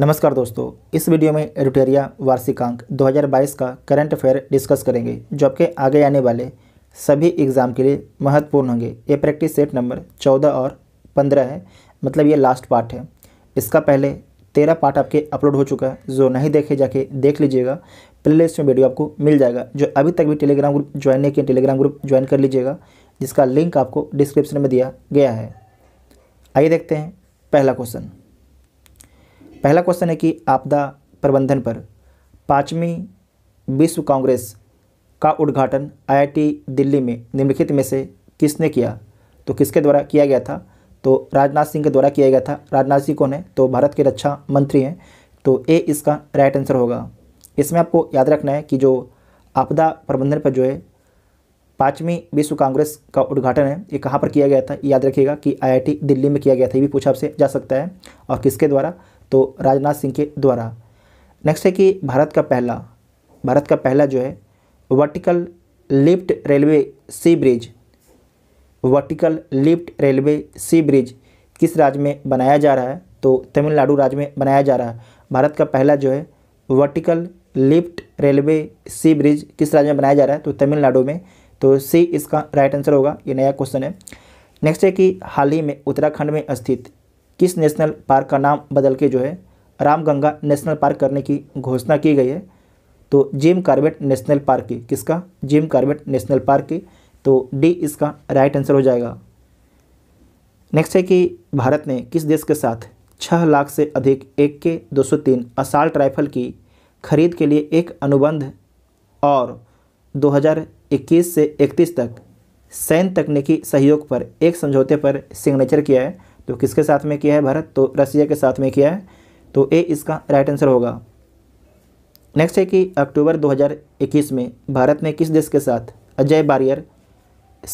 नमस्कार दोस्तों इस वीडियो में एडिटेरिया वार्षिकांक 2022 का करंट अफेयर डिस्कस करेंगे जो आपके आगे आने वाले सभी एग्ज़ाम के लिए महत्वपूर्ण होंगे ये प्रैक्टिस सेट नंबर 14 और 15 है मतलब ये लास्ट पार्ट है इसका पहले तेरह पार्ट आपके अपलोड हो चुका है जो नहीं देखे जाके देख लीजिएगा लिस्ट में वीडियो आपको मिल जाएगा जो अभी तक भी टेलीग्राम ग्रुप ज्वाइन नहीं किया टेलीग्राम ग्रुप ज्वाइन कर लीजिएगा जिसका लिंक आपको डिस्क्रिप्शन में दिया गया है आइए देखते हैं पहला क्वेश्चन पहला क्वेश्चन है कि आपदा प्रबंधन पर पाँचवीं विश्व कांग्रेस का उद्घाटन आईआईटी दिल्ली में निम्नलिखित में से किसने किया तो किसके द्वारा किया गया था तो राजनाथ सिंह के द्वारा किया गया था राजनाथ सिंह कौन है तो भारत के रक्षा मंत्री हैं तो ए इसका राइट आंसर होगा इसमें आपको याद रखना है कि जो आपदा प्रबंधन पर जो है पाँचवीं विश्व कांग्रेस का उद्घाटन है ये कहाँ पर किया गया था याद रखिएगा कि आईआईटी दिल्ली में किया गया था ये भी पूछा आपसे जा सकता है और किसके द्वारा तो राजनाथ सिंह के द्वारा नेक्स्ट है कि भारत का पहला भारत का पहला जो है vertical lift railway sea bridge vertical lift railway sea bridge किस राज्य में बनाया जा रहा है तो तमिलनाडु राज्य में बनाया जा रहा है भारत का पहला जो है vertical lift railway sea bridge किस राज्य में बनाया जा रहा है तो तमिलनाडु में तो सी इसका राइट आंसर होगा ये नया क्वेश्चन है नेक्स्ट है कि हाल ही में उत्तराखंड में स्थित किस नेशनल पार्क का नाम बदल के जो है रामगंगा नेशनल पार्क करने की घोषणा की गई है तो जिम कार्बेट नेशनल पार्क की किसका जिम कार्बेट नेशनल पार्क की तो डी इसका राइट आंसर हो जाएगा नेक्स्ट है कि भारत ने किस देश के साथ छः लाख से अधिक एक के दो सौ तीन असाल्ट राइफल की खरीद के लिए एक अनुबंध और 2021 से 31 तक सैन्य तकनीकी सहयोग पर एक समझौते पर सिग्नेचर किया है तो किसके साथ में किया है भारत तो रसिया के साथ में किया है तो ए इसका राइट आंसर होगा नेक्स्ट है कि अक्टूबर 2021 में भारत ने किस देश के साथ अजय बारियर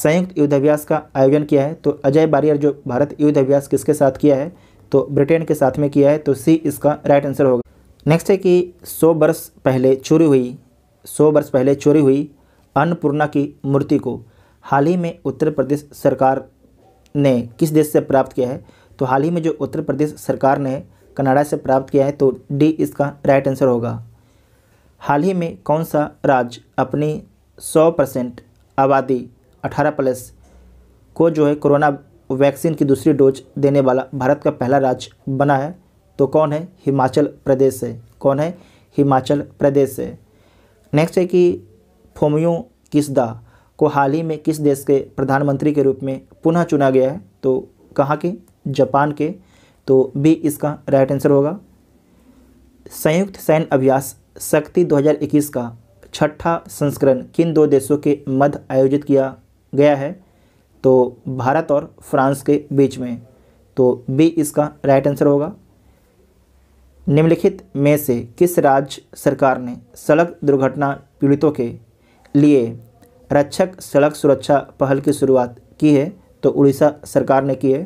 संयुक्त युद्धाभ्यास का आयोजन किया है तो अजय बारियर जो भारत युद्धाभ्यास किसके साथ किया है तो ब्रिटेन के साथ में किया है तो सी इसका राइट आंसर होगा नेक्स्ट है कि 100 वर्ष पहले चोरी हुई 100 वर्ष पहले चोरी हुई अन्नपूर्णा की मूर्ति को हाल ही में उत्तर प्रदेश सरकार ने किस देश से प्राप्त किया है तो हाल ही में जो उत्तर प्रदेश सरकार ने कनाडा से प्राप्त किया है तो डी इसका राइट आंसर होगा हाल ही में कौन सा राज्य अपनी 100 परसेंट आबादी 18 प्लस को जो है कोरोना वैक्सीन की दूसरी डोज देने वाला भारत का पहला राज्य बना है तो कौन है हिमाचल प्रदेश से कौन है हिमाचल प्रदेश से नेक्स्ट है कि फोमियो किसदा को हाल ही में किस देश के प्रधानमंत्री के रूप में पुनः चुना गया है तो कहाँ के जापान के तो बी इसका राइट आंसर होगा संयुक्त सैन्य अभ्यास शक्ति 2021 का छठा संस्करण किन दो देशों के मध्य आयोजित किया गया है तो भारत और फ्रांस के बीच में तो बी इसका राइट आंसर होगा निम्नलिखित में से किस राज्य सरकार ने सड़क दुर्घटना पीड़ितों के लिए रक्षक सड़क सुरक्षा पहल की शुरुआत की है तो उड़ीसा सरकार ने की है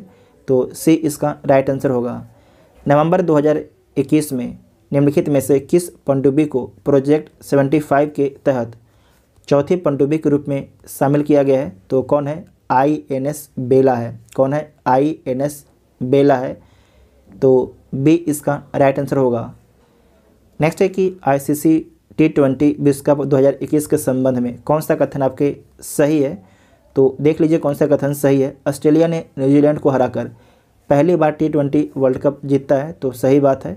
तो सी इसका राइट आंसर होगा नवंबर 2021 में निम्नलिखित में से किस पनडुब्बी को प्रोजेक्ट 75 के तहत चौथी पनडुब्बी के रूप में शामिल किया गया है तो कौन है आई एन एस बेला है कौन है आई एन एस बेला है तो बी इसका राइट आंसर होगा नेक्स्ट है कि आईसीसी टी ट्वेंटी विश्व कप इक्कीस के संबंध में कौन सा कथन आपके सही है तो देख लीजिए कौन सा कथन सही है ऑस्ट्रेलिया ने न्यूजीलैंड को हराकर पहली बार टी ट्वेंटी वर्ल्ड कप जीतता है तो सही बात है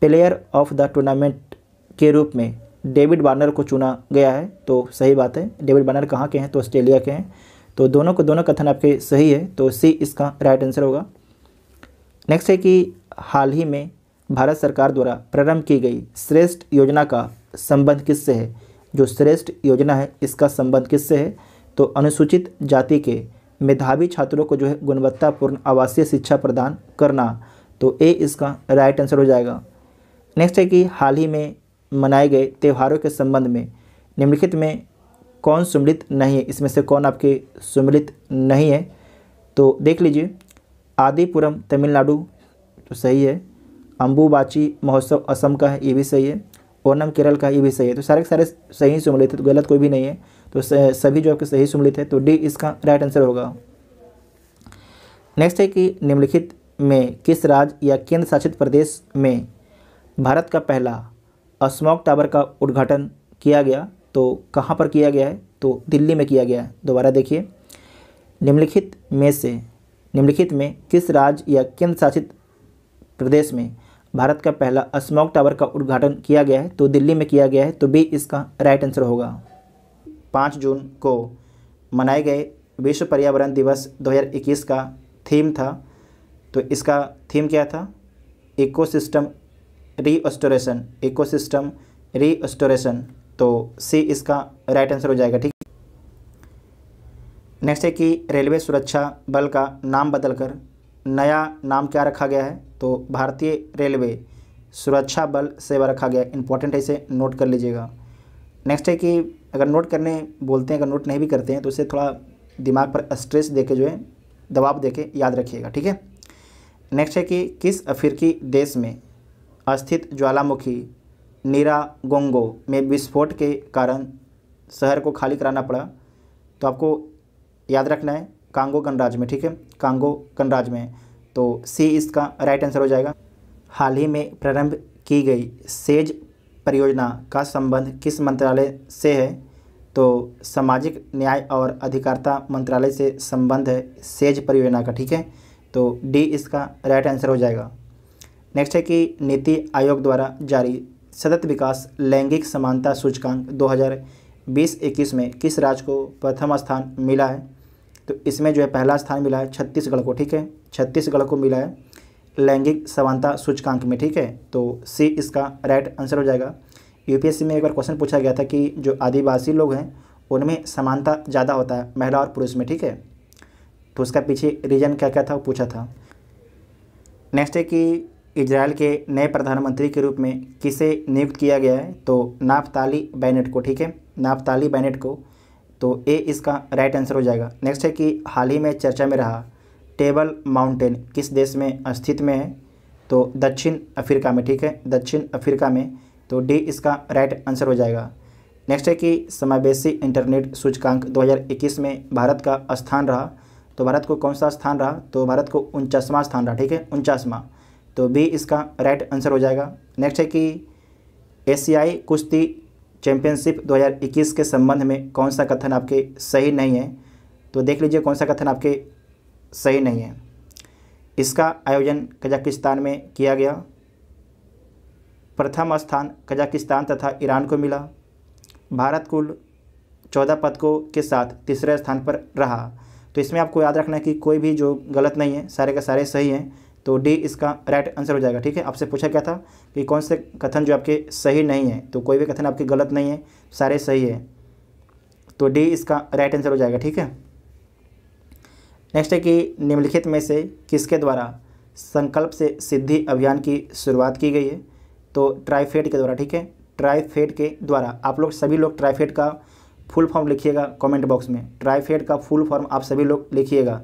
प्लेयर ऑफ द टूर्नामेंट के रूप में डेविड वार्नर को चुना गया है तो सही बात है डेविड वार्नर कहाँ के हैं तो ऑस्ट्रेलिया के हैं तो दोनों को दोनों कथन आपके सही है तो सी इसका राइट आंसर होगा नेक्स्ट है कि हाल ही में भारत सरकार द्वारा प्रारंभ की गई श्रेष्ठ योजना का संबंध किससे है जो श्रेष्ठ योजना है इसका संबंध किससे है तो अनुसूचित जाति के मेधावी छात्रों को जो है गुणवत्तापूर्ण आवासीय शिक्षा प्रदान करना तो ए इसका राइट आंसर हो जाएगा नेक्स्ट है कि हाल ही में मनाए गए त्यौहारों के संबंध में निम्नलिखित में कौन सम्मिलित नहीं है इसमें से कौन आपके सुमिलित नहीं है तो देख लीजिए आदिपुरम तमिलनाडु तो सही है अम्बूबाची महोत्सव असम का है ये भी सही है ओनम केरल का ये भी सही है तो सारे के सारे सही सम्मिलित है तो गलत कोई भी नहीं है तो सभी जो आपके सही सम्मिलित है तो डी इसका राइट आंसर होगा नेक्स्ट है कि निम्नलिखित में किस राज्य या केंद्र शासित प्रदेश में भारत का पहला अस्मोक टावर का उद्घाटन किया गया तो कहाँ पर किया गया है तो दिल्ली में किया गया है दोबारा देखिए निम्नलिखित में से निम्नलिखित में किस राज्य या केंद्र शासित प्रदेश में भारत का पहला स्मॉक टावर का उद्घाटन किया गया है तो दिल्ली में किया गया है तो बी इसका राइट आंसर होगा पाँच जून को मनाए गए विश्व पर्यावरण दिवस 2021 का थीम था तो इसका थीम क्या था इकोसिस्टम रीस्टोरेशन इकोसिस्टम रीऑस्टोरेशन तो सी इसका राइट आंसर हो जाएगा ठीक नेक्स्ट है कि रेलवे सुरक्षा बल का नाम बदलकर नया नाम क्या रखा गया है तो भारतीय रेलवे सुरक्षा बल सेवा रखा गया इंपॉर्टेंट है इसे नोट कर लीजिएगा नेक्स्ट है कि अगर नोट करने बोलते हैं अगर नोट नहीं भी करते हैं तो इसे थोड़ा दिमाग पर स्ट्रेस दे के जो है दबाव दे के याद रखिएगा ठीक है नेक्स्ट है कि किस अफ्रीकी देश में अस्थित ज्वालामुखी नीरा गोंगो में विस्फोट के कारण शहर को खाली कराना पड़ा तो आपको याद रखना है कांगो गणराज्य में ठीक है कांगो गणराज्य में तो सी इसका राइट आंसर हो जाएगा हाल ही में प्रारंभ की गई सेज परियोजना का संबंध किस मंत्रालय से है तो सामाजिक न्याय और अधिकारिता मंत्रालय से संबंध है सेज परियोजना का ठीक है तो डी इसका राइट आंसर हो जाएगा नेक्स्ट है कि नीति आयोग द्वारा जारी सतत विकास लैंगिक समानता सूचकांक 2020-21 में किस राज्य को प्रथम स्थान मिला है तो इसमें जो है पहला स्थान मिला है छत्तीसगढ़ को ठीक है छत्तीसगढ़ को मिला है लैंगिक समानता सूचकांक में ठीक है तो सी इसका राइट आंसर हो जाएगा यूपीएससी में एक बार क्वेश्चन पूछा गया था कि जो आदिवासी लोग हैं उनमें समानता ज़्यादा होता है महिला और पुरुष में ठीक है तो उसका पीछे रीजन क्या क्या था वो पूछा था नेक्स्ट है कि इजराइल के नए प्रधानमंत्री के रूप में किसे नियुक्त किया गया है तो नाफताली बैनेट को ठीक है नाफताली बैनेट को तो ए इसका राइट आंसर हो जाएगा नेक्स्ट है कि हाल ही में चर्चा में रहा टेबल माउंटेन किस देश में स्थित में है तो दक्षिण अफ्रीका में ठीक है दक्षिण अफ्रीका में तो डी इसका राइट आंसर हो जाएगा नेक्स्ट है कि समावेशी इंटरनेट सूचकांक 2021 में भारत का स्थान रहा तो भारत को कौन सा स्थान रहा तो भारत को उनचासवां स्थान रहा ठीक है उनचासवा तो बी इसका राइट आंसर हो जाएगा नेक्स्ट है कि एशियाई कुश्ती चैंपियनशिप 2021 के संबंध में कौन सा कथन आपके सही नहीं है तो देख लीजिए कौन सा कथन आपके सही नहीं है इसका आयोजन कजाकिस्तान में किया गया प्रथम स्थान कजाकिस्तान तथा ईरान को मिला भारत कुल चौदह पदकों के साथ तीसरे स्थान पर रहा तो इसमें आपको याद रखना है कि कोई भी जो गलत नहीं है सारे के सारे सही हैं तो डी इसका राइट आंसर हो जाएगा ठीक है आपसे पूछा क्या था कि कौन से कथन जो आपके सही नहीं है तो कोई भी कथन आपके गलत नहीं है सारे सही है तो डी इसका राइट आंसर हो जाएगा ठीक है नेक्स्ट है कि निम्नलिखित में से किसके द्वारा संकल्प से सिद्धि अभियान की शुरुआत की गई है तो ट्राईफेड के द्वारा ठीक है ट्राईफेड के द्वारा आप लोग सभी लोग ट्राईफेड का फुल फॉर्म लिखिएगा कमेंट बॉक्स में ट्राईफेड का फुल फॉर्म आप सभी लोग लिखिएगा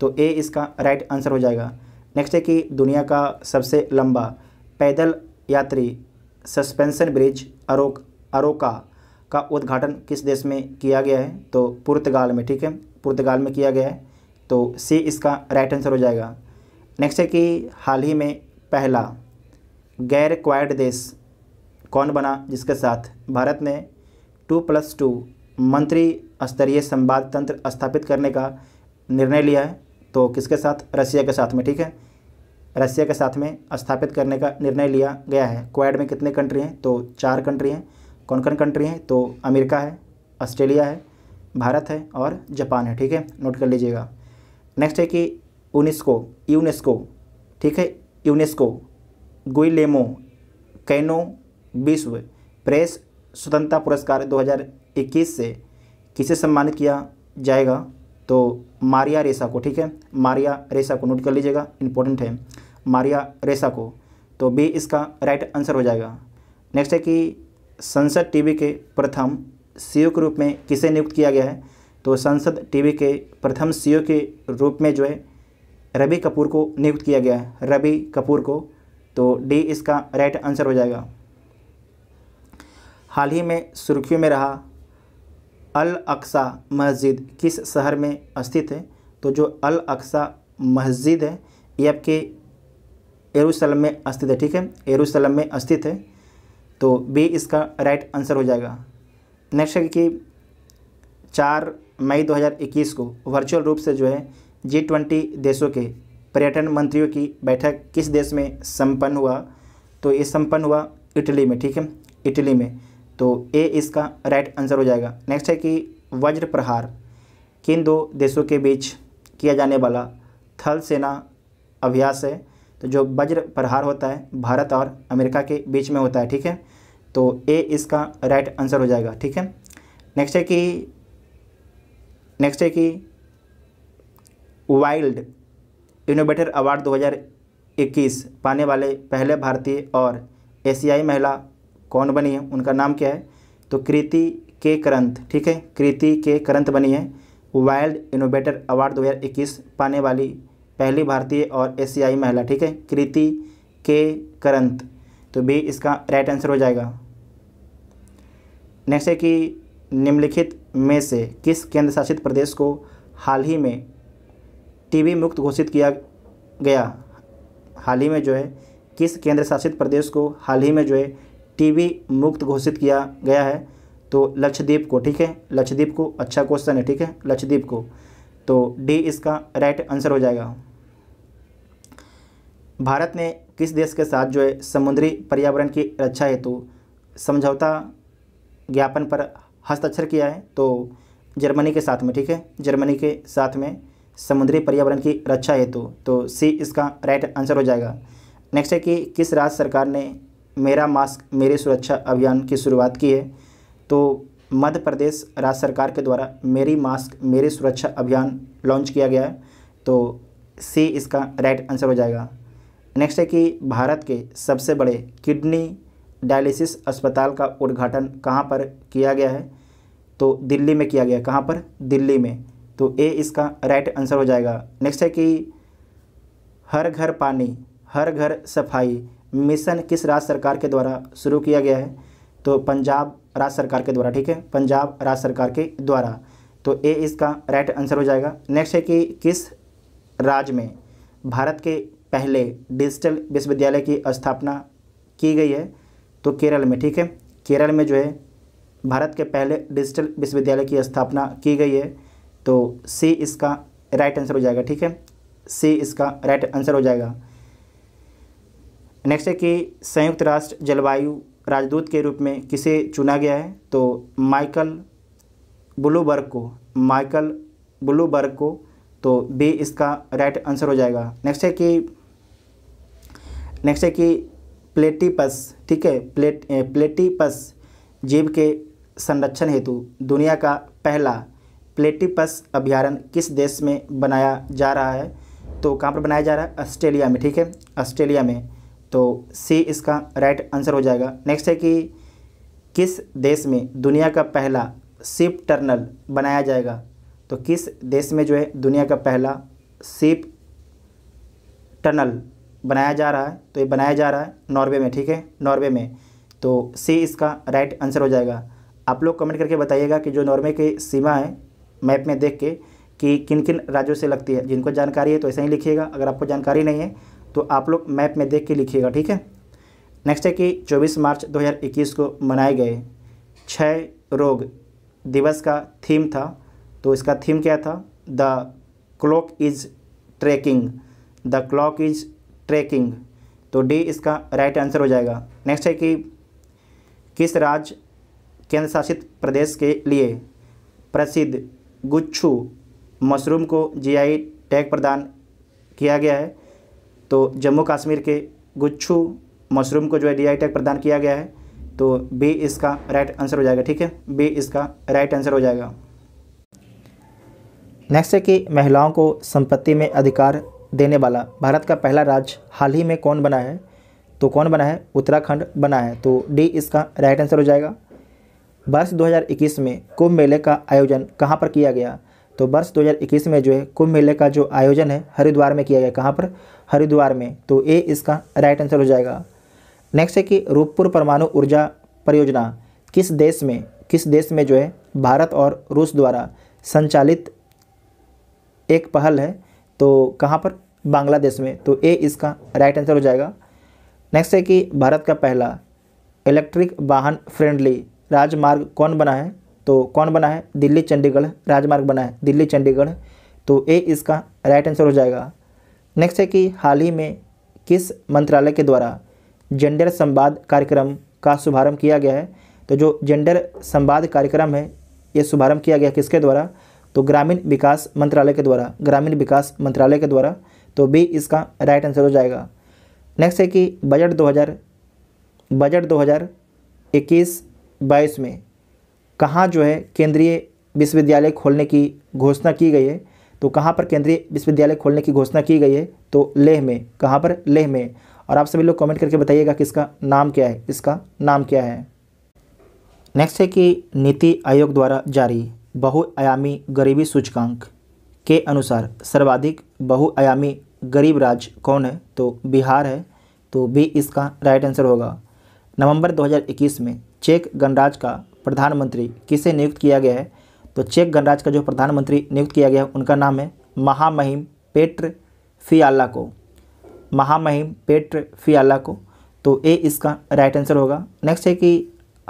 तो ए इसका राइट आंसर हो जाएगा नेक्स्ट है कि दुनिया का सबसे लंबा पैदल यात्री सस्पेंशन ब्रिज अरोक अरोका का उद्घाटन किस देश में किया गया है तो पुर्तगाल में ठीक है पुर्तगाल में किया गया है तो सी इसका राइट आंसर हो जाएगा नेक्स्ट है कि हाल ही में पहला गैर क्वाइड देश कौन बना जिसके साथ भारत ने टू प्लस टू मंत्री स्तरीय संवाद तंत्र स्थापित करने का निर्णय लिया है तो किसके साथ रसिया के साथ में ठीक है रसिया के साथ में स्थापित करने का निर्णय लिया गया है क्वाड में कितने कंट्री हैं तो चार कंट्री हैं कौन कौन कंट्री हैं तो अमेरिका है ऑस्ट्रेलिया है भारत है और जापान है ठीक है नोट कर लीजिएगा नेक्स्ट है कि यूनिस्को यूनेस्को ठीक है यूनेस्को गुइलेमो कैनो विश्व प्रेस स्वतंत्रता पुरस्कार 2021 से किसे सम्मानित किया जाएगा तो मारिया रेसा को ठीक है मारिया रेसा को नोट कर लीजिएगा इंपॉर्टेंट है मारिया रेसा को तो बी इसका राइट आंसर हो जाएगा नेक्स्ट है कि संसद टीवी के प्रथम सीओ के रूप में किसे नियुक्त किया गया है तो संसद टीवी के प्रथम सीईओ के रूप में जो है रवि कपूर को नियुक्त किया गया है रवि कपूर को तो डी इसका राइट आंसर हो जाएगा हाल ही में सुर्खियों में रहा अल अक्सा मस्जिद किस शहर में स्थित है तो जो अल अक्सा मस्जिद है ये आपके एरूसलम में स्थित है ठीक है एरूसलम में स्थित है तो बी इसका राइट आंसर हो जाएगा नेक्स्ट है कि चार मई 2021 को वर्चुअल रूप से जो है जी ट्वेंटी देशों के पर्यटन मंत्रियों की बैठक किस देश में संपन्न हुआ तो ये संपन्न हुआ इटली में ठीक है इटली में तो ए इसका राइट आंसर हो जाएगा नेक्स्ट है कि वज्र प्रहार किन दो देशों के बीच किया जाने वाला थल सेना अभ्यास है तो जो वज्र प्रहार होता है भारत और अमेरिका के बीच में होता है ठीक है तो ए इसका राइट आंसर हो जाएगा ठीक है नेक्स्ट है कि नेक्स्ट है कि वाइल्ड इनोवेटर अवार्ड 2021 पाने वाले पहले भारतीय और एशियाई महिला कौन बनी है उनका नाम क्या है तो कृति के करंत ठीक है कृति के करंत बनी है वाइल्ड इनोवेटर अवार्ड 2021 पाने वाली पहली भारतीय और एशियाई महिला ठीक है कृति के करंत तो भी इसका राइट आंसर हो जाएगा नेक्स्ट है कि निम्नलिखित में से किस केंद्र शासित प्रदेश को हाल ही में टीबी मुक्त घोषित किया गया हाल ही में जो है किस केंद्र शासित प्रदेश को हाल ही में जो है टीबी मुक्त घोषित किया गया है तो लक्षद्वीप को ठीक है लक्षद्वीप को अच्छा क्वेश्चन है ठीक है लक्षद्वीप को तो डी इसका राइट आंसर हो जाएगा भारत ने किस देश के साथ जो है समुद्री पर्यावरण की रक्षा हेतु समझौता ज्ञापन पर हस्ताक्षर किया है तो जर्मनी के साथ में ठीक है जर्मनी के साथ में समुद्री पर्यावरण की रक्षा हेतु तो, सी इसका राइट आंसर हो जाएगा नेक्स्ट है कि किस राज्य सरकार ने मेरा मास्क मेरी सुरक्षा अभियान की शुरुआत की है तो मध्य प्रदेश राज्य सरकार के द्वारा मेरी मास्क मेरी सुरक्षा अभियान लॉन्च किया गया है तो सी इसका राइट आंसर हो जाएगा नेक्स्ट है कि भारत के सबसे बड़े किडनी डायलिसिस अस्पताल का उद्घाटन कहाँ पर किया गया है तो दिल्ली में किया गया कहाँ पर दिल्ली में तो ए इसका राइट आंसर हो जाएगा नेक्स्ट है कि हर घर पानी हर घर सफाई मिशन किस राज्य सरकार के द्वारा शुरू किया गया है तो पंजाब राज्य सरकार के द्वारा ठीक है पंजाब राज्य सरकार के द्वारा तो ए इसका राइट आंसर हो जाएगा नेक्स्ट है कि किस राज्य में भारत के पहले डिजिटल विश्वविद्यालय की स्थापना की गई है तो केरल में ठीक है केरल में जो है भारत के पहले डिजिटल विश्वविद्यालय की स्थापना की गई है तो सी इसका राइट आंसर हो जाएगा ठीक है सी इसका राइट आंसर हो जाएगा नेक्स्ट है कि संयुक्त राष्ट्र जलवायु राजदूत के रूप में किसे चुना गया है तो माइकल ब्लूबर्ग को माइकल ब्लूबर्ग को तो बी इसका राइट आंसर हो जाएगा नेक्स्ट है कि नेक्स्ट है कि प्लेटिपस ठीक है प्लेट प्लेटिपस जीव के संरक्षण हेतु दुनिया का पहला प्लेटिपस अभ्यारण किस देश में बनाया जा रहा है तो कहाँ पर बनाया जा रहा है ऑस्ट्रेलिया में ठीक है ऑस्ट्रेलिया में तो सी इसका राइट आंसर हो जाएगा नेक्स्ट है कि किस देश में दुनिया का पहला सीप टर्नल बनाया जाएगा तो किस देश में जो है दुनिया का पहला सीप टनल बनाया जा रहा है तो ये बनाया जा रहा है नॉर्वे में ठीक है नॉर्वे में तो सी इसका राइट आंसर हो जाएगा आप लोग कमेंट करके बताइएगा कि जो नॉर्वे की सीमा है मैप में देख के कि किन किन राज्यों से लगती है जिनको जानकारी है तो ऐसा ही लिखिएगा अगर आपको जानकारी नहीं है तो आप लोग मैप में देख के लिखिएगा ठीक है नेक्स्ट है कि 24 मार्च 2021 को मनाए गए क्षय रोग दिवस का थीम था तो इसका थीम क्या था the clock is ticking the clock is ticking तो डी इसका राइट आंसर हो जाएगा नेक्स्ट है कि किस राज्य केंद्र शासित प्रदेश के लिए प्रसिद्ध गुच्छू मशरूम को जीआई टैग प्रदान किया गया है तो जम्मू कश्मीर के गुच्छू मशरूम को जो है जी टैग प्रदान किया गया है तो बी इसका राइट आंसर हो जाएगा ठीक है बी इसका राइट आंसर हो जाएगा नेक्स्ट है कि महिलाओं को संपत्ति में अधिकार देने वाला भारत का पहला राज्य हाल ही में कौन बना है तो कौन बना है उत्तराखंड बना है तो डी इसका राइट आंसर हो जाएगा वर्ष 2021 में कुंभ मेले का आयोजन कहाँ पर किया गया तो वर्ष 2021 में जो है कुंभ मेले का जो आयोजन है हरिद्वार में किया गया कहाँ पर हरिद्वार में तो ए इसका राइट आंसर हो जाएगा नेक्स्ट है कि रूपपुर परमाणु ऊर्जा परियोजना किस देश में किस देश में जो है भारत और रूस द्वारा संचालित एक पहल है तो कहाँ पर बांग्लादेश में तो ए इसका राइट आंसर हो जाएगा नेक्स्ट है कि भारत का पहला इलेक्ट्रिक वाहन फ्रेंडली राजमार्ग कौन बना है तो कौन बना है दिल्ली चंडीगढ़ राजमार्ग बना है दिल्ली चंडीगढ़ तो ए इसका राइट आंसर हो जाएगा नेक्स्ट है कि हाल ही में किस मंत्रालय के द्वारा जेंडर संवाद कार्यक्रम का शुभारंभ किया गया है तो जो जेंडर संवाद कार्यक्रम है ये शुभारंभ किया गया किसके द्वारा तो ग्रामीण विकास मंत्रालय के द्वारा ग्रामीण विकास मंत्रालय के द्वारा तो बी इसका राइट आंसर हो जाएगा नेक्स्ट है कि बजट 2000 बजट 2021 बाईस में कहाँ जो है केंद्रीय विश्वविद्यालय खोलने की घोषणा की गई है तो कहाँ पर केंद्रीय विश्वविद्यालय खोलने की घोषणा की गई है तो लेह में कहाँ पर लेह में और आप सभी लोग कमेंट करके बताइएगा कि इसका नाम क्या है इसका नाम क्या है नेक्स्ट है कि नीति आयोग द्वारा जारी बहुआयामी गरीबी सूचकांक के अनुसार सर्वाधिक बहुआयामी गरीब राज्य कौन है तो बिहार है तो बी इसका राइट आंसर होगा नवंबर 2021 में चेक गणराज का प्रधानमंत्री किसे नियुक्त किया गया है तो चेक गणराज का जो प्रधानमंत्री नियुक्त किया गया है उनका नाम है महामहिम पेट्र फियाला को महामहिम पेट्र फियाला को तो ए इसका राइट आंसर होगा नेक्स्ट है कि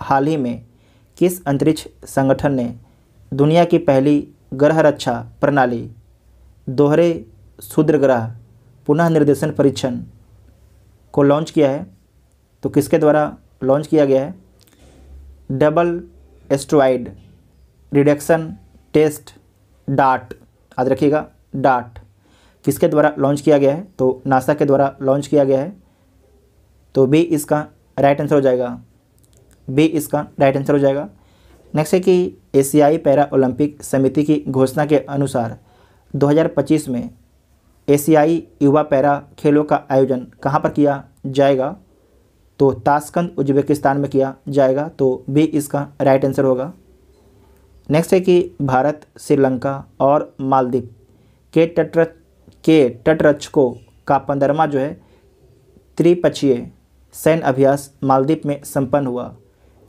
हाल ही में किस अंतरिक्ष संगठन ने दुनिया की पहली ग्रह रक्षा प्रणाली दोहरे ग्रह पुनः निर्देशन परीक्षण को लॉन्च किया है तो किसके द्वारा लॉन्च किया गया है डबल एस्ट्रॉइड रिडक्शन टेस्ट डाट याद रखिएगा डाट किसके द्वारा लॉन्च किया गया है तो नासा के द्वारा लॉन्च किया गया है तो बी इसका राइट आंसर हो जाएगा बी इसका राइट आंसर हो जाएगा नेक्स्ट है कि एशियाई पैरा ओलंपिक समिति की घोषणा के अनुसार 2025 में एशियाई युवा पैरा खेलों का आयोजन कहाँ पर किया जाएगा तो ताशकंद उज्बेकिस्तान में किया जाएगा तो बी इसका राइट आंसर होगा नेक्स्ट है कि भारत श्रीलंका और मालदीप के तटर के तटरक्षकों का पंद्रमा जो है त्रिपक्षीय सैन्य अभ्यास मालदीप में संपन्न हुआ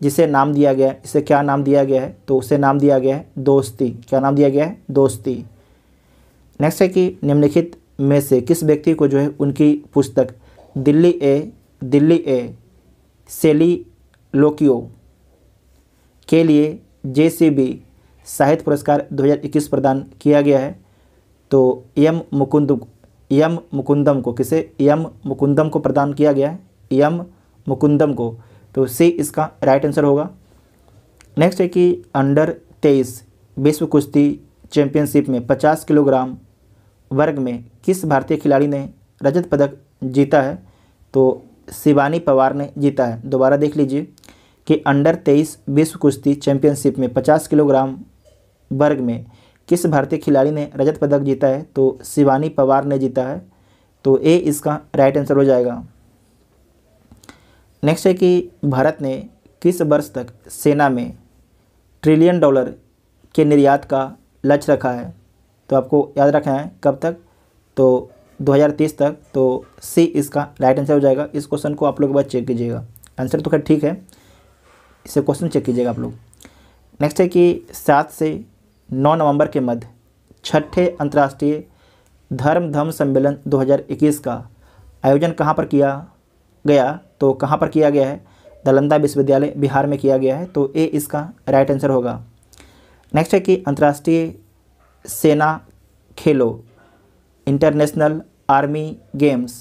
जिसे नाम दिया गया है इसे क्या नाम दिया गया है तो उसे नाम दिया गया है दोस्ती क्या नाम दिया गया है दोस्ती नेक्स्ट है कि निम्नलिखित में से किस व्यक्ति को जो है उनकी पुस्तक दिल्ली ए दिल्ली ए सेली लोकियो के लिए जे सी बी साहित्य पुरस्कार 2021 प्रदान किया गया है तो यम मुकुंद एम मुकुंदम को किसे यम मुकुंदम को प्रदान किया गया है यम मुकुंदम को तो सी इसका राइट आंसर होगा नेक्स्ट है कि अंडर तेईस विश्व कुश्ती चैंपियनशिप में 50 किलोग्राम वर्ग में किस भारतीय खिलाड़ी ने रजत पदक जीता है तो शिवानी पवार ने जीता है दोबारा देख लीजिए कि अंडर तेईस विश्व कुश्ती चैंपियनशिप में पचास किलोग्राम वर्ग में किस भारतीय खिलाड़ी ने रजत पदक जीता है तो शिवानी पवार ने जीता है तो ए इसका राइट आंसर हो जाएगा नेक्स्ट है कि भारत ने किस वर्ष तक सेना में ट्रिलियन डॉलर के निर्यात का लक्ष्य रखा है तो आपको याद रखना है कब तक तो 2030 तक तो सी इसका राइट आंसर हो जाएगा इस क्वेश्चन को आप लोग एक बार चेक कीजिएगा आंसर तो खैर ठीक है इसे क्वेश्चन चेक कीजिएगा आप लोग नेक्स्ट है कि सात से नौ नवंबर के मध्य छठे अंतर्राष्ट्रीय धर्म धर्म सम्मेलन 2021 का आयोजन कहाँ पर किया गया तो कहाँ पर किया गया है दलंदा विश्वविद्यालय बिहार में किया गया है तो ए इसका राइट आंसर होगा नेक्स्ट है कि अंतर्राष्ट्रीय सेना खेलो इंटरनेशनल आर्मी गेम्स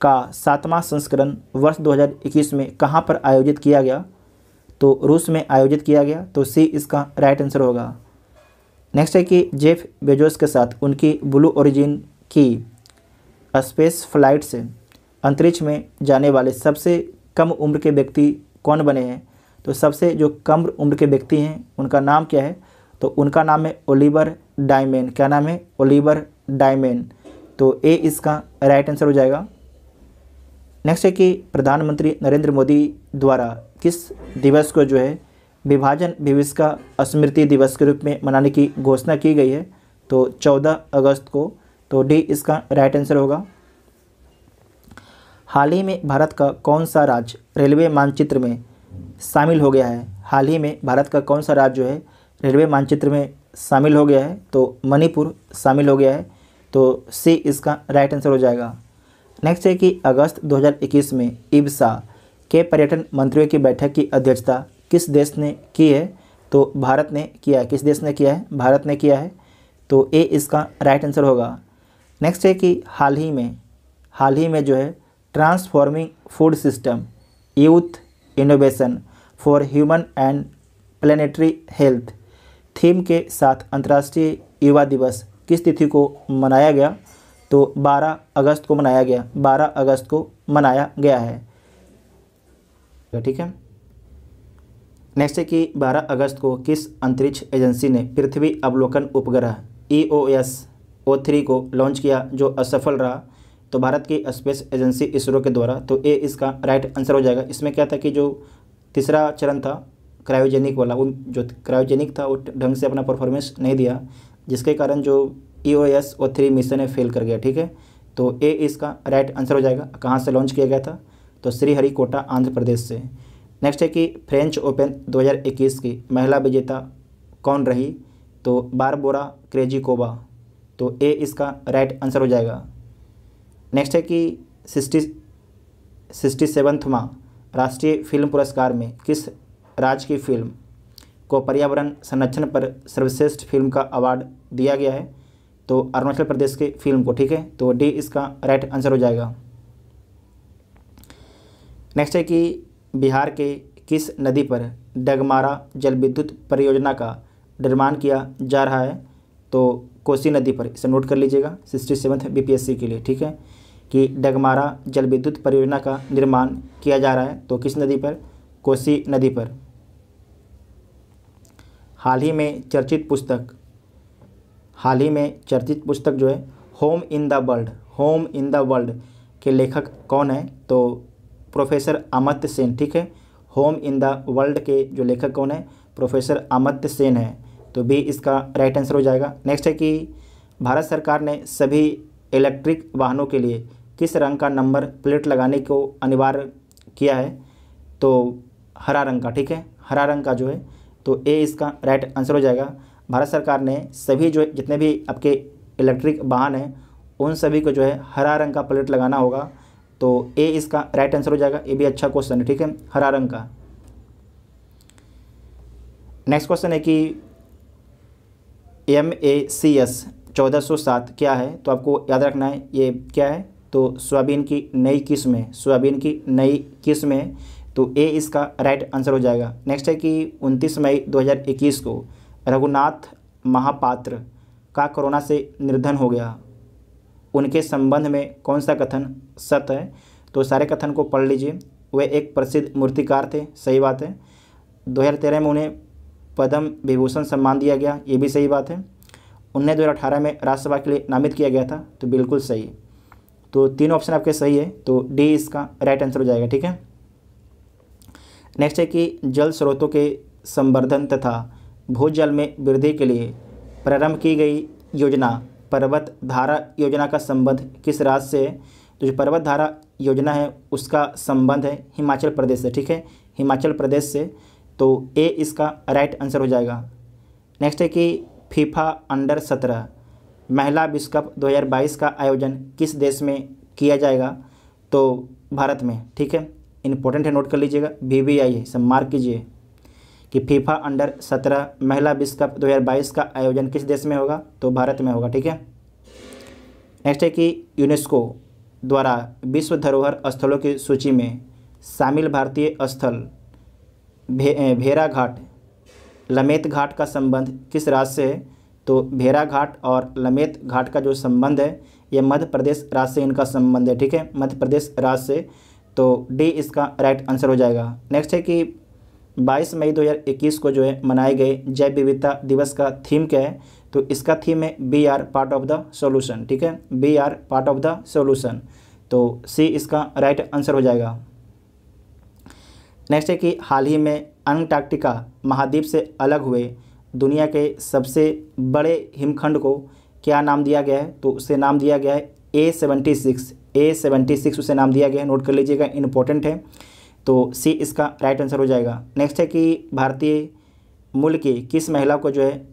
का सातवां संस्करण वर्ष 2021 में कहाँ पर आयोजित किया गया तो रूस में आयोजित किया गया तो सी इसका राइट आंसर होगा नेक्स्ट है कि जेफ बेजोस के साथ उनकी ब्लू ओरिजिन की स्पेस फ्लाइट से अंतरिक्ष में जाने वाले सबसे कम उम्र के व्यक्ति कौन बने हैं तो सबसे जो कम उम्र के व्यक्ति हैं उनका नाम क्या है तो उनका नाम है ओलिवर डायमेन क्या नाम है ओलिवर डायमेन तो ए इसका राइट आंसर हो जाएगा नेक्स्ट है कि प्रधानमंत्री नरेंद्र मोदी द्वारा किस दिवस को जो है विभाजन दिवस का स्मृति दिवस के रूप में मनाने की घोषणा की गई है तो 14 अगस्त को तो डी इसका राइट आंसर होगा हाल ही में भारत का कौन सा राज्य रेलवे मानचित्र में शामिल हो गया है हाल ही में भारत का कौन सा राज्य जो है रेलवे मानचित्र में शामिल हो गया है तो मणिपुर शामिल हो गया है तो सी इसका राइट आंसर हो जाएगा नेक्स्ट है कि अगस्त 2021 में इब्सा के पर्यटन मंत्रियों की बैठक की अध्यक्षता किस देश ने की है तो भारत ने किया है किस देश ने किया है भारत ने किया है तो ए इसका राइट आंसर होगा नेक्स्ट है कि हाल ही में हाल ही में जो है transforming food system youth innovation for human and planetary health theme के साथ अंतर्राष्ट्रीय युवा दिवस किस तिथि को मनाया गया तो 12 अगस्त को मनाया गया 12 अगस्त को मनाया गया है ठीक है नेक्स्ट है कि 12 अगस्त को किस अंतरिक्ष एजेंसी ने पृथ्वी अवलोकन उपग्रह E O S O three को लॉन्च किया जो असफल रहा तो भारत की स्पेस एजेंसी इसरो के द्वारा तो ए इसका राइट आंसर हो जाएगा इसमें क्या था कि जो तीसरा चरण था क्रायोजेनिक वाला वो जो क्रायोजेनिक था वो ढंग से अपना परफॉर्मेंस नहीं दिया जिसके कारण जो E O S O three mission है फेल कर गया ठीक है तो ए इसका राइट आंसर हो जाएगा कहाँ से लॉन्च किया गया था तो श्रीहरिकोटा आंध्र प्रदेश से नेक्स्ट है कि फ्रेंच ओपन 2021 की महिला विजेता कौन रही तो बारबोरा कोबा तो ए इसका राइट आंसर हो जाएगा नेक्स्ट है कि सिक्सटी सिक्सटी सेवन्थवा राष्ट्रीय फिल्म पुरस्कार में किस राज्य की फिल्म को पर्यावरण संरक्षण पर सर्वश्रेष्ठ फिल्म का अवार्ड दिया गया है तो अरुणाचल प्रदेश के फिल्म को ठीक है तो डी इसका राइट आंसर हो जाएगा नेक्स्ट है कि बिहार के किस नदी पर डगमारा जल विद्युत परियोजना का निर्माण किया जा रहा है तो कोसी नदी पर इसे नोट कर लीजिएगा सिक्सटी सेवन्थ बी के लिए ठीक है कि डगमारा जल विद्युत परियोजना का निर्माण किया जा रहा है तो किस नदी पर कोसी नदी पर हाल ही में चर्चित पुस्तक हाल ही में चर्चित पुस्तक जो है home in the world home in the world के लेखक कौन है तो प्रोफेसर अमर्त्य सेन ठीक है होम इन द वर्ल्ड के जो लेखक कौन है प्रोफेसर अमर्त्य सेन है तो भी इसका राइट आंसर हो जाएगा नेक्स्ट है कि भारत सरकार ने सभी इलेक्ट्रिक वाहनों के लिए किस रंग का नंबर प्लेट लगाने को अनिवार्य किया है तो हरा रंग का ठीक है हरा रंग का जो है तो ए इसका राइट आंसर हो जाएगा भारत सरकार ने सभी जो जितने भी आपके इलेक्ट्रिक वाहन हैं उन सभी को जो है हरा रंग का प्लेट लगाना होगा तो ए इसका राइट आंसर हो जाएगा ये भी अच्छा क्वेश्चन है ठीक है हरा रंग का नेक्स्ट क्वेश्चन है कि एम ए सी एस चौदह सौ सात क्या है तो आपको याद रखना है ये क्या है तो सोयाबीन की नई किस्में सोयाबीन की नई किस्में तो ए इसका राइट आंसर हो जाएगा नेक्स्ट है कि उनतीस मई 2021 को रघुनाथ महापात्र का कोरोना से निर्धन हो गया उनके संबंध में कौन सा कथन सत्य है तो सारे कथन को पढ़ लीजिए वे एक प्रसिद्ध मूर्तिकार थे सही बात है 2013 में उन्हें पद्म विभूषण सम्मान दिया गया ये भी सही बात है उन्हें दो में राज्यसभा के लिए नामित किया गया था तो बिल्कुल सही तो तीन ऑप्शन आपके सही है तो डी इसका राइट आंसर हो जाएगा ठीक है नेक्स्ट है कि जल स्रोतों के संवर्धन तथा भूजल में वृद्धि के लिए प्रारंभ की गई योजना पर्वत धारा योजना का संबंध किस राज्य से है तो जो पर्वत धारा योजना है उसका संबंध है हिमाचल प्रदेश से ठीक है हिमाचल प्रदेश से तो ए इसका राइट आंसर हो जाएगा नेक्स्ट है कि फीफा अंडर सत्रह महिला विश्व कप 2022 का आयोजन किस देश में किया जाएगा तो भारत में ठीक है इंपॉर्टेंट है नोट कर लीजिएगा वी वी आई सब मार्क कीजिए कि फीफा अंडर सत्रह महिला विश्व कप बाईस का आयोजन किस देश में होगा तो भारत में होगा ठीक है नेक्स्ट है कि यूनेस्को द्वारा विश्व धरोहर स्थलों की सूची में शामिल भारतीय स्थल भे भेरा घाट लमेत घाट का संबंध किस राज्य से है तो भेरा घाट और लमेत घाट का जो संबंध है यह मध्य प्रदेश राज्य से इनका संबंध है ठीक है मध्य प्रदेश राज्य से तो डी इसका राइट आंसर हो जाएगा नेक्स्ट है कि 22 मई 2021 को जो है मनाए गए जैव विविधता दिवस का थीम क्या है तो इसका थीम है we are part of the solution ठीक है we are part of the solution तो सी इसका राइट आंसर हो जाएगा नेक्स्ट है कि हाल ही में अंटार्कटिका महाद्वीप से अलग हुए दुनिया के सबसे बड़े हिमखंड को क्या नाम दिया गया है तो उसे नाम दिया गया है A seventy six A seventy six उसे नाम दिया गया है नोट कर लीजिएगा इम्पोर्टेंट है तो सी इसका राइट आंसर हो जाएगा नेक्स्ट है कि भारतीय मूल की किस महिला को जो है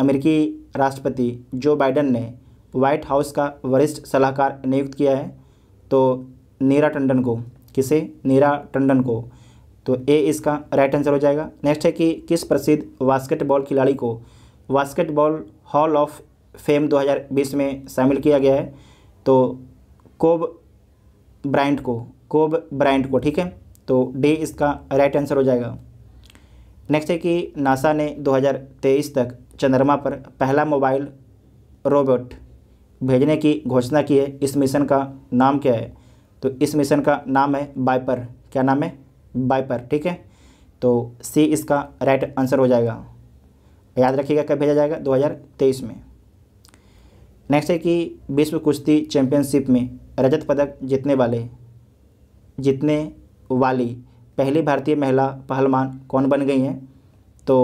अमेरिकी राष्ट्रपति जो बाइडन ने व्हाइट हाउस का वरिष्ठ सलाहकार नियुक्त किया है तो नीरा टंडन को किसे नीरा टंडन को तो ए इसका राइट आंसर हो जाएगा नेक्स्ट है कि किस प्रसिद्ध बास्केटबॉल खिलाड़ी को बास्केटबॉल हॉल ऑफ फेम 2020 में शामिल किया गया है तो कोब ब्रांड को कोब ब्रांड को ठीक है तो डी इसका राइट आंसर हो जाएगा नेक्स्ट है कि नासा ने 2023 तक चंद्रमा पर पहला मोबाइल रोबोट भेजने की घोषणा की है इस मिशन का नाम क्या है तो इस मिशन का नाम है बाइपर क्या नाम है बाइपर ठीक है तो सी इसका राइट आंसर हो जाएगा याद रखिएगा कब भेजा जाएगा 2023 में नेक्स्ट है कि विश्व कुश्ती चैंपियनशिप में रजत पदक जीतने वाले जीतने वाली पहली भारतीय महिला पहलवान कौन बन गई हैं तो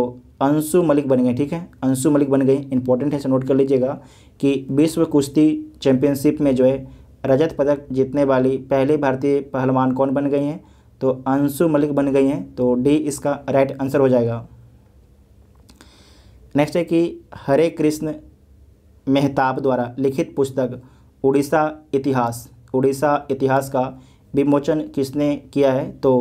अंशु मलिक बन गए ठीक है अंशु मलिक बन गई इंपॉर्टेंट है इसे नोट कर लीजिएगा कि विश्व कुश्ती चैंपियनशिप में जो है रजत पदक जीतने वाली पहली भारतीय पहलवान कौन बन गई हैं तो अंशु मलिक बन गई हैं तो डी इसका राइट आंसर हो जाएगा नेक्स्ट है कि हरे कृष्ण मेहताब द्वारा लिखित पुस्तक उड़ीसा इतिहास उड़ीसा इतिहास का विमोचन किसने किया है तो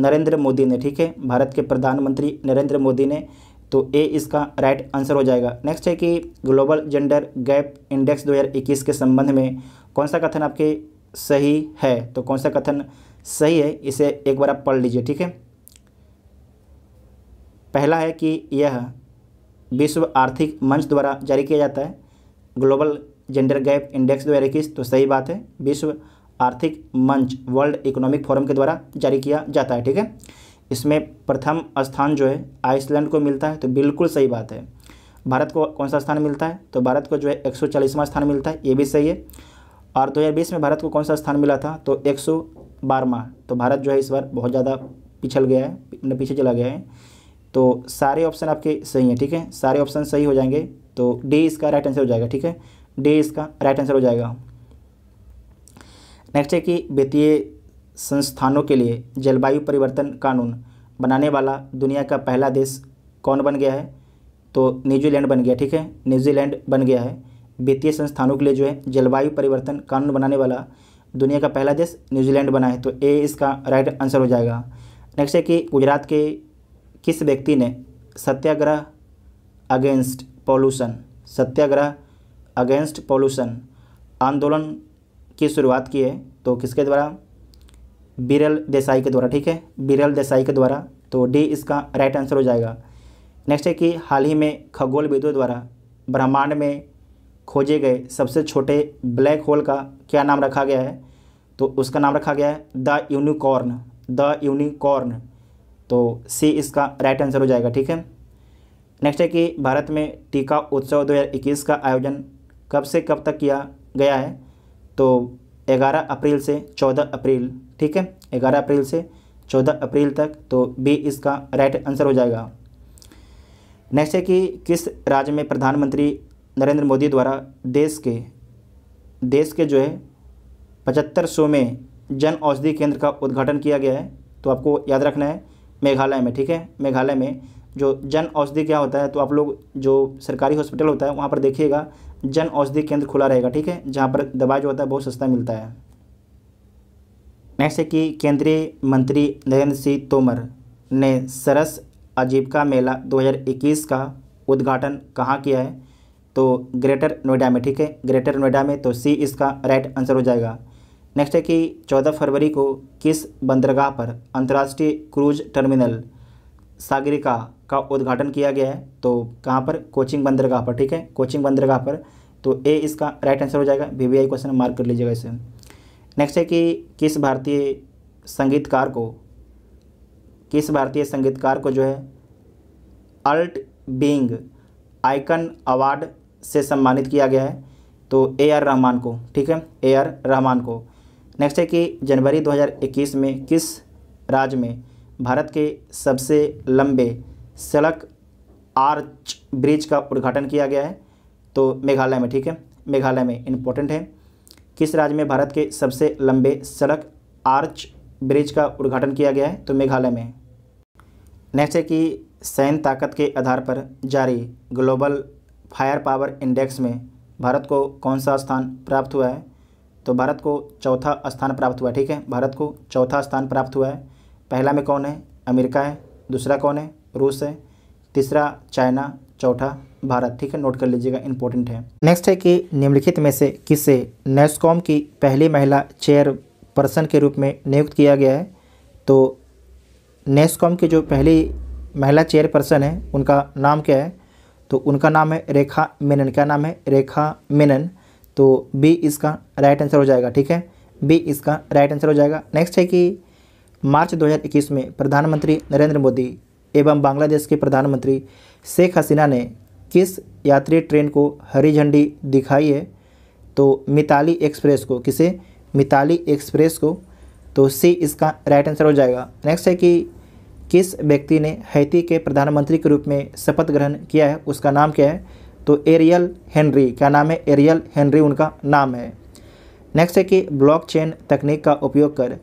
नरेंद्र मोदी ने ठीक है भारत के प्रधानमंत्री नरेंद्र मोदी ने तो ए इसका राइट आंसर हो जाएगा नेक्स्ट है कि ग्लोबल जेंडर गैप इंडेक्स 2021 के संबंध में कौन सा कथन आपके सही है तो कौन सा कथन सही है इसे एक बार आप पढ़ लीजिए ठीक है पहला है कि यह विश्व आर्थिक मंच द्वारा जारी किया जाता है ग्लोबल जेंडर गैप इंडेक्स दो तो सही बात है विश्व आर्थिक मंच वर्ल्ड इकोनॉमिक फोरम के द्वारा जारी किया जाता है ठीक है इसमें प्रथम स्थान जो है आइसलैंड को मिलता है तो बिल्कुल सही बात है भारत को कौन सा स्थान मिलता है तो भारत को जो है एक स्थान मिलता है ये भी सही है और 2020 में भारत को कौन सा स्थान मिला था तो एक तो भारत जो है इस बार बहुत ज़्यादा पिछल गया है पीछे चला गया है तो सारे ऑप्शन आपके सही हैं ठीक है सारे ऑप्शन सही हो जाएंगे तो डी इसका राइट आंसर हो जाएगा ठीक है डी इसका राइट आंसर हो जाएगा नेक्स्ट है कि वित्तीय संस्थानों के लिए जलवायु परिवर्तन कानून बनाने वाला दुनिया का पहला देश कौन बन गया है तो न्यूजीलैंड बन गया ठीक है न्यूजीलैंड बन गया है वित्तीय संस्थानों के लिए जो है जलवायु परिवर्तन कानून बनाने वाला दुनिया का पहला देश न्यूजीलैंड बना है तो ए इसका राइट आंसर हो जाएगा नेक्स्ट है कि गुजरात के किस व्यक्ति ने सत्याग्रह अगेंस्ट पॉल्यूशन सत्याग्रह अगेंस्ट पॉल्यूशन आंदोलन की शुरुआत की है तो किसके द्वारा बिरल देसाई के द्वारा ठीक है बिरल देसाई के द्वारा तो डी इसका राइट आंसर हो जाएगा नेक्स्ट है कि हाल ही में खगोल खगोलविदों द्वारा ब्रह्मांड में खोजे गए सबसे छोटे ब्लैक होल का क्या नाम रखा गया है तो उसका नाम रखा गया है द यूनिकॉर्न द यूनिकॉर्न तो सी इसका राइट आंसर हो जाएगा ठीक है नेक्स्ट है कि भारत में टीका उत्सव 2021 का आयोजन कब से कब तक किया गया है तो 11 अप्रैल से 14 अप्रैल ठीक है 11 अप्रैल से 14 अप्रैल तक तो बी इसका राइट आंसर हो जाएगा नेक्स्ट है कि किस राज्य में प्रधानमंत्री नरेंद्र मोदी द्वारा देश के देश के जो है पचहत्तर सौ में जन औषधि केंद्र का उद्घाटन किया गया है तो आपको याद रखना है मेघालय में ठीक है मेघालय में जो जन औषधि क्या होता है तो आप लोग जो सरकारी हॉस्पिटल होता है वहाँ पर देखिएगा जन औषधि केंद्र खुला रहेगा ठीक है जहाँ पर दवा जो होता है बहुत सस्ता मिलता है नेक्स्ट है कि केंद्रीय मंत्री नरेंद्र सिंह तोमर ने सरस आजीविका मेला 2021 का उद्घाटन कहाँ किया है तो ग्रेटर नोएडा में ठीक है ग्रेटर नोएडा में तो सी इसका राइट आंसर हो जाएगा नेक्स्ट है कि 14 फरवरी को किस बंदरगाह पर अंतर्राष्ट्रीय क्रूज टर्मिनल सागरिका का उद्घाटन किया गया है तो कहाँ पर कोचिंग बंदरगाह पर ठीक है कोचिंग बंदरगाह पर तो ए इसका राइट आंसर हो जाएगा वी क्वेश्चन मार्क कर लीजिएगा इसे नेक्स्ट है कि किस भारतीय संगीतकार को किस भारतीय संगीतकार को जो है अल्ट बींग आइकन अवार्ड से सम्मानित किया गया है तो ए आर रहमान को ठीक है ए आर रहमान को नेक्स्ट है कि जनवरी 2021 में किस राज्य में भारत के सबसे लंबे सड़क आर्च ब्रिज का उद्घाटन किया गया है तो मेघालय में ठीक है मेघालय में इम्पोर्टेंट है किस राज्य में भारत के सबसे लंबे सड़क आर्च ब्रिज का उद्घाटन किया गया है तो मेघालय में नेक्स्ट है कि सैन्य ताकत के आधार पर जारी ग्लोबल फायर पावर इंडेक्स में भारत को कौन सा स्थान प्राप्त हुआ है तो भारत को चौथा स्थान प्राप्त हुआ है ठीक है भारत को चौथा स्थान प्राप्त हुआ है पहला में कौन है अमेरिका है दूसरा कौन है रूस है तीसरा चाइना चौथा भारत ठीक है नोट कर लीजिएगा इंपॉर्टेंट है नेक्स्ट है कि निम्नलिखित में से किसे नेस्कॉम की पहली महिला चेयर पर्सन के रूप में नियुक्त किया गया है तो नेस्कॉम की जो पहली महिला चेयर पर्सन है उनका नाम क्या है तो उनका नाम है रेखा मेनन क्या नाम है रेखा मेनन तो बी इसका राइट आंसर हो जाएगा ठीक है बी इसका राइट आंसर हो जाएगा नेक्स्ट है कि मार्च 2021 में प्रधानमंत्री नरेंद्र मोदी एवं बांग्लादेश के प्रधानमंत्री शेख हसीना ने किस यात्री ट्रेन को हरी झंडी दिखाई है तो मिताली एक्सप्रेस को किसे मिताली एक्सप्रेस को तो सी इसका राइट आंसर हो जाएगा नेक्स्ट है कि किस व्यक्ति ने हैती के प्रधानमंत्री के रूप में शपथ ग्रहण किया है उसका नाम क्या है तो एरियल हेनरी क्या नाम है एरियल हेनरी उनका नाम है नेक्स्ट है कि ब्लॉकचेन तकनीक का उपयोग कर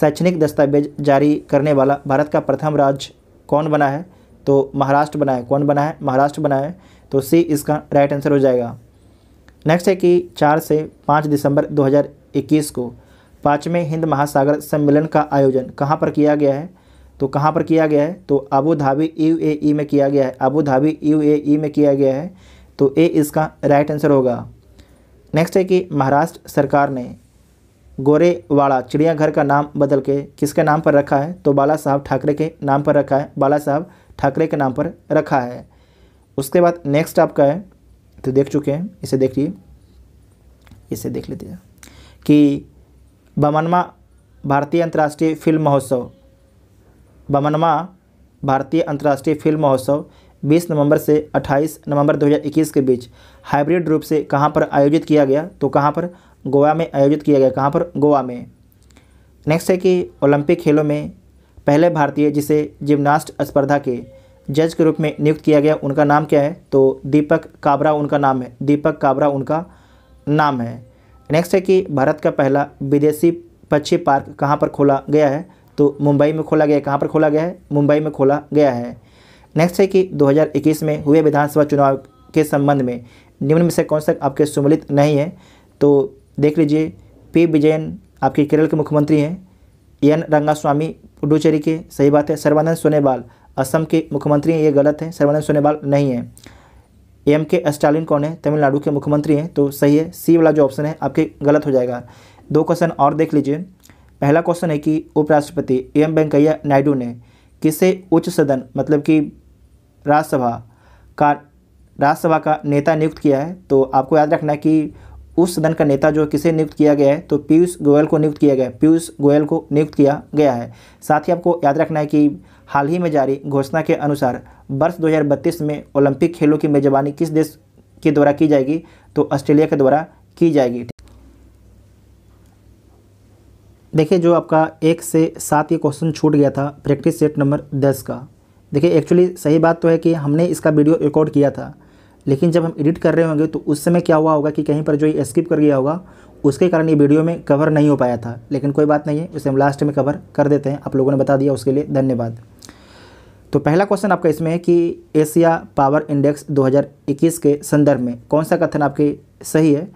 शैक्षणिक दस्तावेज जारी करने वाला भारत का प्रथम राज्य कौन बना है तो महाराष्ट्र बना है कौन बना है महाराष्ट्र बना है तो सी इसका राइट आंसर हो जाएगा नेक्स्ट है कि चार से पाँच दिसंबर 2021 को पाँचवें हिंद महासागर सम्मेलन का आयोजन कहाँ पर किया गया है तो कहाँ पर किया गया है तो अबू धाबी यूएई में किया गया है अबू धाबी यूएई में किया गया है तो ए इसका राइट आंसर होगा नेक्स्ट है कि महाराष्ट्र सरकार ने गोरेवाड़ा चिड़ियाघर का नाम बदल के किसके नाम पर रखा है तो बाला साहब ठाकरे के नाम पर रखा है बाला साहब ठाकरे के नाम पर रखा है उसके बाद नेक्स्ट आपका है तो देख चुके हैं इसे देखिए इसे देख लीजिए कि बमनमा भारतीय अंतर्राष्ट्रीय फिल्म महोत्सव बमनमा भारतीय अंतर्राष्ट्रीय फिल्म महोत्सव 20 नवंबर से 28 नवंबर 2021 के बीच हाइब्रिड रूप से कहाँ पर आयोजित किया गया तो कहाँ पर गोवा में आयोजित किया गया कहाँ पर गोवा में नेक्स्ट है कि ओलंपिक खेलों में पहले भारतीय जिसे जिमनास्ट स्पर्धा के जज के रूप में नियुक्त किया गया उनका नाम क्या है तो दीपक काबरा उनका नाम है दीपक काबरा उनका नाम है नेक्स्ट है कि भारत का पहला विदेशी पक्षी पार्क कहाँ पर खोला गया है तो मुंबई में खोला गया कहाँ पर खोला गया है मुंबई में खोला गया है नेक्स्ट है कि 2021 में हुए विधानसभा चुनाव के संबंध में निम्न में से कौन सा आपके सम्मिलित नहीं है तो देख लीजिए पी विजयन आपके केरल के मुख्यमंत्री हैं एन रंगास्वामी पुडुचेरी के सही बात है सर्वानंद सोनेवाल असम के मुख्यमंत्री हैं ये गलत है सर्वानंद सोनेवाल नहीं है एम के स्टालिन कौन है तमिलनाडु के मुख्यमंत्री हैं तो सही है सी वाला जो ऑप्शन है आपके गलत हो जाएगा दो क्वेश्चन और देख लीजिए पहला क्वेश्चन है कि उपराष्ट्रपति एम वेंकैया नायडू ने किसे उच्च सदन मतलब कि राज्यसभा का राज्यसभा का नेता नियुक्त किया है तो आपको याद रखना कि उस सदन का नेता जो किसे नियुक्त किया गया है तो पीयूष गोयल को नियुक्त किया गया पीयूष गोयल को नियुक्त किया गया है साथ ही आपको याद रखना है कि हाल ही में जारी घोषणा के अनुसार वर्ष दो में ओलंपिक खेलों की मेजबानी किस देश के द्वारा की जाएगी तो ऑस्ट्रेलिया के द्वारा की जाएगी देखिए जो आपका एक से सात ये क्वेश्चन छूट गया था प्रैक्टिस सेट नंबर दस का देखिए एक्चुअली सही बात तो है कि हमने इसका वीडियो रिकॉर्ड किया था लेकिन जब हम एडिट कर रहे होंगे तो उस समय क्या हुआ होगा कि कहीं पर जो ये स्किप कर गया होगा उसके कारण ये वीडियो में कवर नहीं हो पाया था लेकिन कोई बात नहीं है उसे हम लास्ट में कवर कर देते हैं आप लोगों ने बता दिया उसके लिए धन्यवाद तो पहला क्वेश्चन आपका इसमें है कि एशिया पावर इंडेक्स 2021 के संदर्भ में कौन सा कथन आपके सही है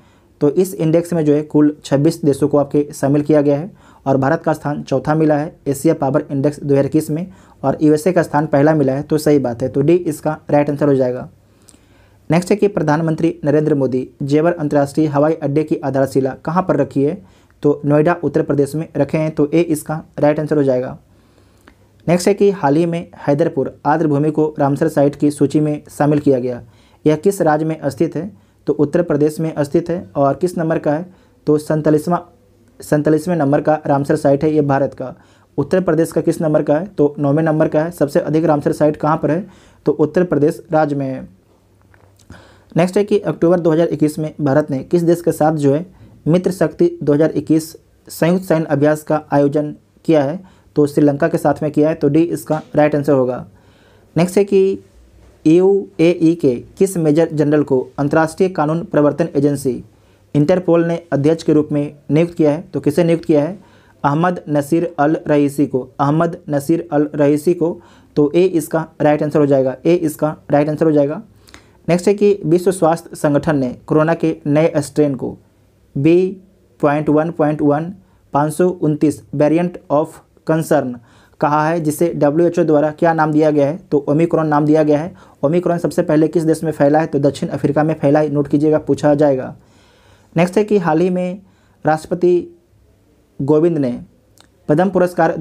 तो इस इंडेक्स में जो है कुल 26 देशों को आपके शामिल किया गया है और भारत का स्थान चौथा मिला है एशिया पावर इंडेक्स 2021 में और यूएसए का स्थान पहला मिला है तो सही बात है तो डी इसका राइट आंसर हो जाएगा नेक्स्ट है कि प्रधानमंत्री नरेंद्र मोदी जेवर अंतर्राष्ट्रीय हवाई अड्डे की आधारशिला कहाँ पर रखी है तो नोएडा उत्तर प्रदेश में रखे हैं तो ए इसका राइट आंसर हो जाएगा नेक्स्ट है कि हाल ही में हैदरपुर आर्द्रभूमि को रामसर साइट की सूची में शामिल किया गया यह किस राज्य में स्थित है तो उत्तर प्रदेश में स्थित है और किस नंबर का है तो सैंतालीसवां सैंतालीसवें नंबर का रामसर साइट है ये भारत का उत्तर प्रदेश का किस नंबर का है तो नौवें नंबर का है सबसे अधिक रामसर साइट कहाँ पर है तो उत्तर प्रदेश राज्य में है नेक्स्ट है कि अक्टूबर 2021 में भारत ने किस देश के साथ जो है मित्र शक्ति 2021 संयुक्त सैन्य अभ्यास का आयोजन किया है तो श्रीलंका के साथ में किया है तो डी इसका राइट आंसर होगा नेक्स्ट है कि यू ए ई के किस मेजर जनरल को अंतर्राष्ट्रीय कानून प्रवर्तन एजेंसी इंटरपोल ने अध्यक्ष के रूप में नियुक्त किया है तो किसे नियुक्त किया है अहमद नसीर अल रईसी को अहमद नसीर अल रईसी को तो ए इसका राइट आंसर हो जाएगा ए इसका राइट आंसर हो जाएगा नेक्स्ट है कि विश्व स्वास्थ्य संगठन ने कोरोना के नए स्ट्रेन को B point one point one पाँच सौ उनतीस वेरियंट ऑफ कंसर्न कहा है जिसे डब्ल्यू एच ओ द्वारा क्या नाम दिया गया है तो ओमिक्रॉन नाम दिया गया है ओमिक्रॉन सबसे पहले किस देश में फैला है तो दक्षिण अफ्रीका में फैला है नोट कीजिएगा पूछा जाएगा नेक्स्ट है कि हाल ही में राष्ट्रपति गोविंद ने पद्म पुरस्कार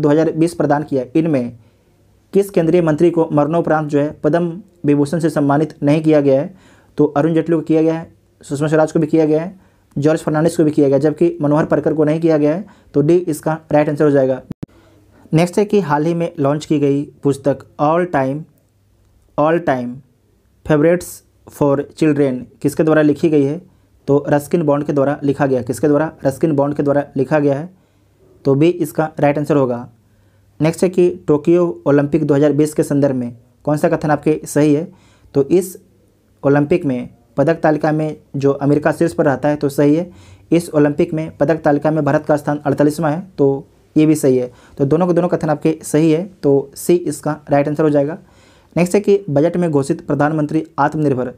बीस प्रदान किया इनमें किस केंद्रीय मंत्री को मरणोपरांत जो है पद्म विभूषण से सम्मानित नहीं किया गया है तो अरुण जेटली को किया गया है सुषमा स्वराज को भी किया गया है जॉर्ज फर्नांडिस को भी किया गया जबकि मनोहर परकर को नहीं किया गया है तो डी इसका राइट आंसर हो जाएगा नेक्स्ट है कि हाल ही में लॉन्च की गई पुस्तक all time all time favourites for children किसके द्वारा लिखी गई है तो रस्किन बॉन्ड के द्वारा लिखा गया किसके द्वारा रस्किन बॉन्ड के द्वारा लिखा गया है तो बी इसका राइट आंसर होगा नेक्स्ट है कि टोक्यो ओलंपिक 2020 के संदर्भ में कौन सा कथन आपके सही है तो इस ओलंपिक में पदक तालिका में जो अमेरिका शीर्ष पर रहता है तो सही है इस ओलंपिक में पदक तालिका में भारत का स्थान अड़तालीसवां है तो ये भी सही है तो दोनों के दोनों कथन आपके सही है तो सी इसका राइट आंसर हो जाएगा नेक्स्ट है कि बजट में घोषित प्रधानमंत्री आत्मनिर्भर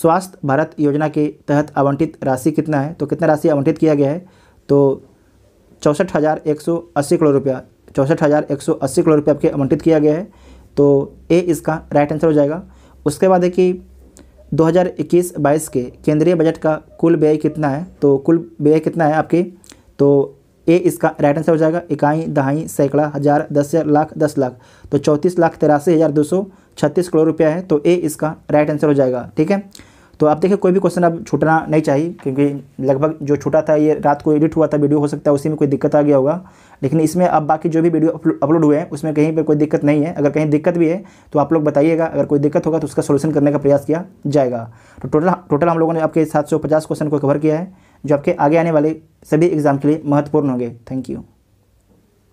स्वास्थ्य भारत योजना के तहत आवंटित राशि कितना है तो कितना राशि आवंटित किया गया है तो चौंसठ हज़ार एक सौ अस्सी करोड़ रुपया चौंसठ हज़ार एक सौ अस्सी करोड़ रुपये आपके आवंटित किया गया है तो ए इसका राइट आंसर हो जाएगा उसके बाद है कि 2021-22 के केंद्रीय बजट का कुल व्यय कितना है तो कुल व्यय कितना है आपके तो ए इसका राइट आंसर हो जाएगा इकाई दहाई सैकड़ा हज़ार दस हजार लाख दस लाख तो चौंतीस लाख तिरासी हज़ार दो सौ छत्तीस करोड़ रुपया है तो ए इसका राइट आंसर हो जाएगा ठीक है तो आप देखिए कोई भी क्वेश्चन अब छूटना नहीं चाहिए क्योंकि लगभग जो छूटा था ये रात को एडिट हुआ था वीडियो हो सकता है उसी में कोई दिक्कत आ गया होगा लेकिन इसमें अब बाकी जो भी वीडियो अपलोड हुए हैं उसमें कहीं पर कोई दिक्कत नहीं है अगर कहीं दिक्कत भी है तो आप लोग बताइएगा अगर कोई दिक्कत होगा तो उसका सोल्यूशन करने का प्रयास किया जाएगा तो टोटल टोटल हम लोगों ने आपके सात क्वेश्चन को कवर किया है जो आपके आगे आने वाले सभी एग्ज़ाम के लिए महत्वपूर्ण होंगे थैंक यू